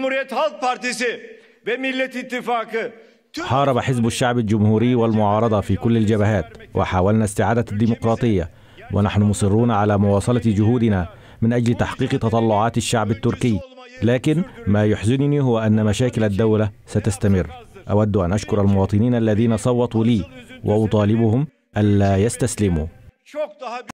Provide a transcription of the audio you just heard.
Cumhuriyet Halk Partisi ve Millet İttifakı حارب حزب الشعب الجمهوري والمعارضة في كل الجبهات وحاولنا استعادة الديمقراطية ونحن مصرون على مواصلة جهودنا من أجل تحقيق تطلعات الشعب التركي لكن ما يحزنني هو أن مشاكل الدولة ستستمر أود أن أشكر المواطنين الذين صوتوا لي وأطالبهم ألا يستسلموا